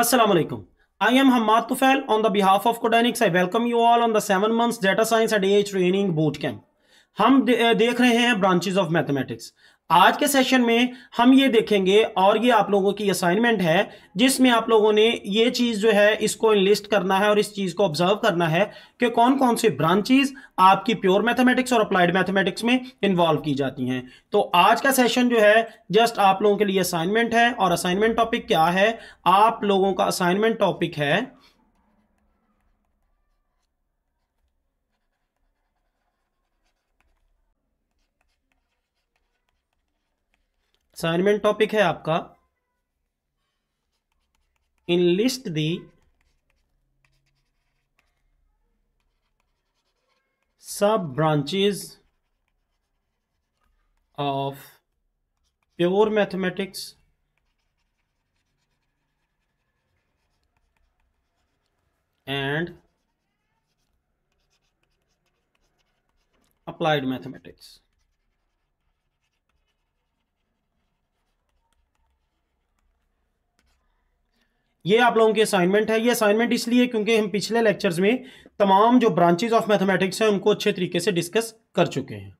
Assalamu alaikum. I am Hamad Tufail on the behalf of Codenics. I welcome you all on the seven months data science at AI training bootcamp. हम दे, देख रहे हैं branches of mathematics आज के session में हम ये देखेंगे और ये आप लोगों की असाइनमेंट है जिसमें आप लोगों ने ये चीज़ जो है इसको इनलिस्ट करना है और इस चीज़ को ऑब्जर्व करना है कि कौन कौन से ब्रांचेज आपकी प्योर मैथमेटिक्स और अप्लाइड मैथमेटिक्स में इन्वॉल्व की जाती हैं तो आज का सेशन जो है जस्ट आप लोगों के लिए असाइनमेंट है और असाइनमेंट टॉपिक क्या है आप लोगों का असाइनमेंट टॉपिक है असाइनमेंट टॉपिक है आपका enlist the sub branches of pure mathematics and applied mathematics ये आप लोगों की असाइनमेंट है ये असाइनमेंट इसलिए क्योंकि हम पिछले लेक्चर्स में तमाम जो ब्रांचेज ऑफ मैथमेटिक्स हैं उनको अच्छे तरीके से डिस्कस कर चुके हैं